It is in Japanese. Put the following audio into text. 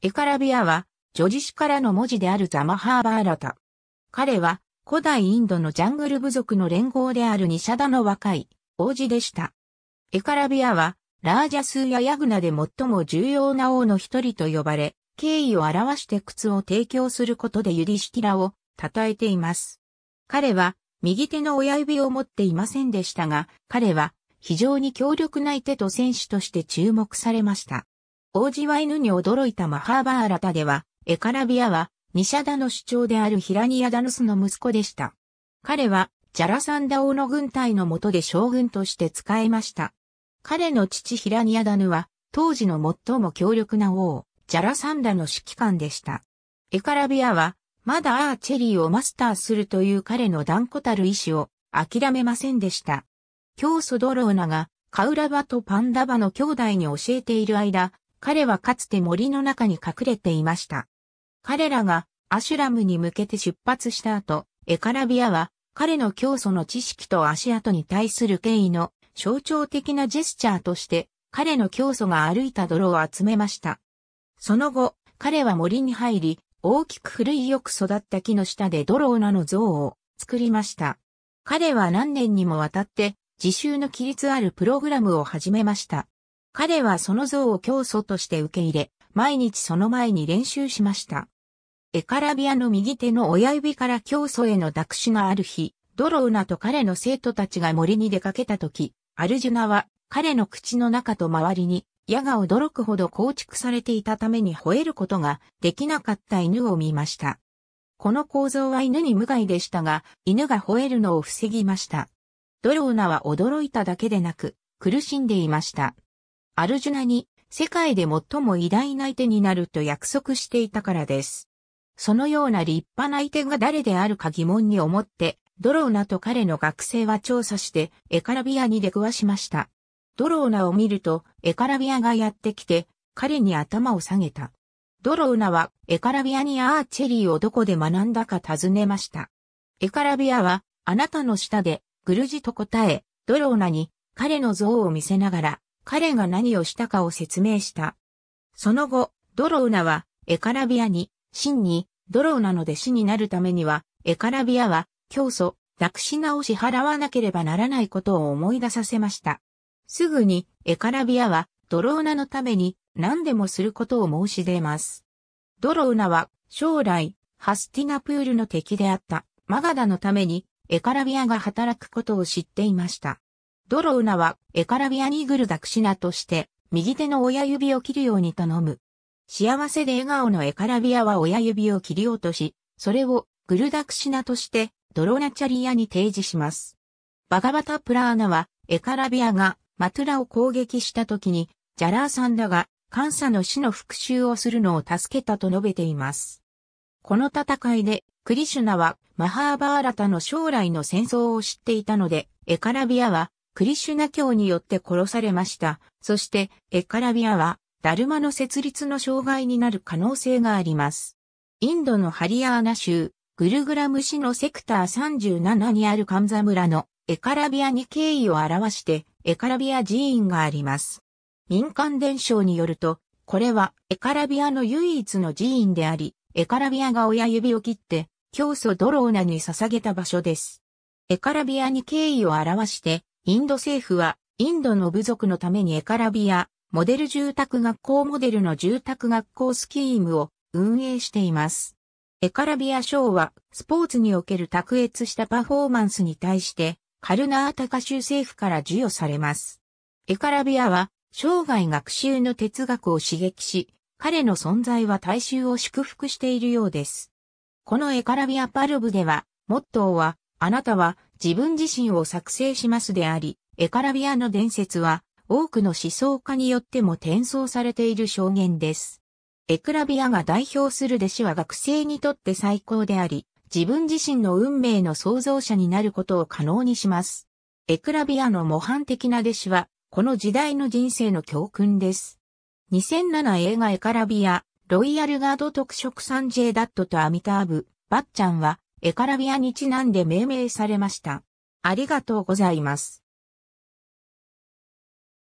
エカラビアは、女ジシからの文字であるザマハーバーラタ。彼は、古代インドのジャングル部族の連合であるニシャダの若い王子でした。エカラビアは、ラージャスやヤグナで最も重要な王の一人と呼ばれ、敬意を表して靴を提供することでユディシティラを称えています。彼は、右手の親指を持っていませんでしたが、彼は、非常に強力な手と戦士として注目されました。王子は犬に驚いたマハーバーラタでは、エカラビアは、ニシャダの主張であるヒラニヤダヌスの息子でした。彼は、ジャラサンダ王の軍隊の下で将軍として仕えました。彼の父ヒラニヤダヌは、当時の最も強力な王、ジャラサンダの指揮官でした。エカラビアは、まだアーチェリーをマスターするという彼の断固たる意志を諦めませんでした。教祖ドローナが、カウラバとパンダバの兄弟に教えている間、彼はかつて森の中に隠れていました。彼らがアシュラムに向けて出発した後、エカラビアは彼の教祖の知識と足跡に対する敬意の象徴的なジェスチャーとして彼の教祖が歩いた泥を集めました。その後、彼は森に入り、大きく古いよく育った木の下で泥を名の像を作りました。彼は何年にもわたって自習の規律あるプログラムを始めました。彼はその像を教祖として受け入れ、毎日その前に練習しました。エカラビアの右手の親指から教祖への濁詞がある日、ドロウナと彼の生徒たちが森に出かけた時、アルジュナは彼の口の中と周りに矢が驚くほど構築されていたために吠えることができなかった犬を見ました。この構造は犬に無害でしたが、犬が吠えるのを防ぎました。ドローナは驚いただけでなく、苦しんでいました。アルジュナに世界で最も偉大な相手になると約束していたからです。そのような立派な相手が誰であるか疑問に思って、ドローナと彼の学生は調査してエカラビアに出くわしました。ドローナを見るとエカラビアがやってきて彼に頭を下げた。ドローナはエカラビアにアーチェリーをどこで学んだか尋ねました。エカラビアはあなたの下でグルジと答え、ドローナに彼の像を見せながら彼が何をしたかを説明した。その後、ドロウナは、エカラビアに、真に、ドロウナの弟子になるためには、エカラビアは、教祖、ダクシナを支払わなければならないことを思い出させました。すぐに、エカラビアは、ドロウナのために、何でもすることを申し出ます。ドロウナは、将来、ハスティナプールの敵であった、マガダのために、エカラビアが働くことを知っていました。ドローナはエカラビアニーグルダクシナとして右手の親指を切るように頼む。幸せで笑顔のエカラビアは親指を切り落とし、それをグルダクシナとしてドロナチャリアに提示します。バガバタプラーナはエカラビアがマトゥラを攻撃した時にジャラーさんだが監査の死の復讐をするのを助けたと述べています。この戦いでクリシュナはマハーバーラタの将来の戦争を知っていたのでエカラビアはクリシュナ教によって殺されました。そして、エカラビアは、ダルマの設立の障害になる可能性があります。インドのハリアーナ州、グルグラム市のセクター37にあるカンザ村のエカラビアに敬意を表して、エカラビア寺院があります。民間伝承によると、これはエカラビアの唯一の寺院であり、エカラビアが親指を切って、教祖ドローナに捧げた場所です。エカラビアに敬意を表して、インド政府は、インドの部族のためにエカラビア、モデル住宅学校モデルの住宅学校スキームを運営しています。エカラビア賞は、スポーツにおける卓越したパフォーマンスに対して、カルナータカ州政府から授与されます。エカラビアは、生涯学習の哲学を刺激し、彼の存在は大衆を祝福しているようです。このエカラビアパルブでは、モットーは、あなたは自分自身を作成しますであり、エカラビアの伝説は多くの思想家によっても転送されている証言です。エクラビアが代表する弟子は学生にとって最高であり、自分自身の運命の創造者になることを可能にします。エクラビアの模範的な弟子は、この時代の人生の教訓です。2007映画エカラビア、ロイヤルガード特色サンジェイダットとアミターブ、バッチャンは、エカラビアにちなんで命名されました。ありがとうございます。